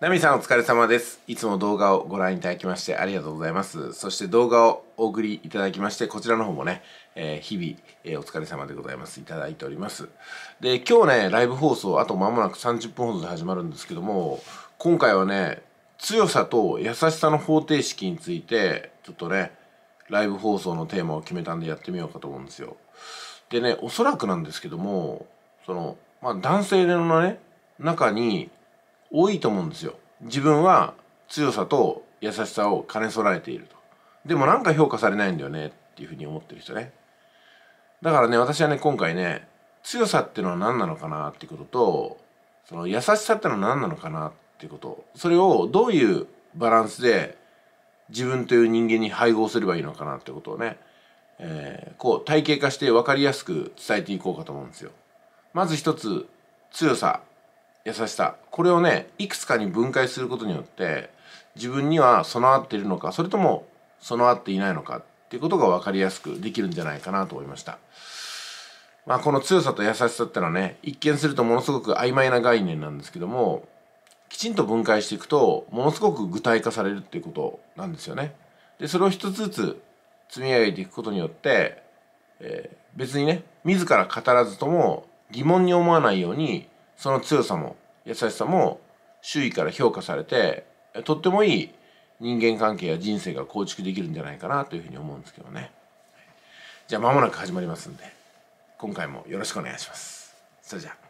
ナミさんお疲れ様です。いつも動画をご覧いただきましてありがとうございます。そして動画をお送りいただきまして、こちらの方もね、えー、日々、えー、お疲れ様でございます。いただいております。で、今日ね、ライブ放送、あと間もなく30分ほどで始まるんですけども、今回はね、強さと優しさの方程式について、ちょっとね、ライブ放送のテーマを決めたんでやってみようかと思うんですよ。でね、おそらくなんですけども、その、まあ、男性のね、中に、多いと思うんですよ自分は強さと優しさを兼ね備えているとでもなんか評価されないんだよねっていうふうに思ってる人ねだからね私はね今回ね強さってのは何なのかなっていうこととその優しさってのは何なのかなっていうことそれをどういうバランスで自分という人間に配合すればいいのかなってことをね、えー、こう体系化して分かりやすく伝えていこうかと思うんですよ。まず一つ強さ優しさこれをねいくつかに分解することによって自分には備わっているのかそれとも備わっていないのかっていうことが分かりやすくできるんじゃないかなと思いました。まあ、この強さと優しさってのはね一見するとものすごく曖昧な概念なんですけどもきちんと分解していくとものすごく具体化されるっていうことなんですよね。でそれを一つずつ積み上げていくことによって、えー、別にね自ら語らずとも疑問に思わないようにその強さも優しさも周囲から評価されてとってもいい人間関係や人生が構築できるんじゃないかなというふうに思うんですけどねじゃあ間もなく始まりますんで今回もよろしくお願いしますそれじゃあ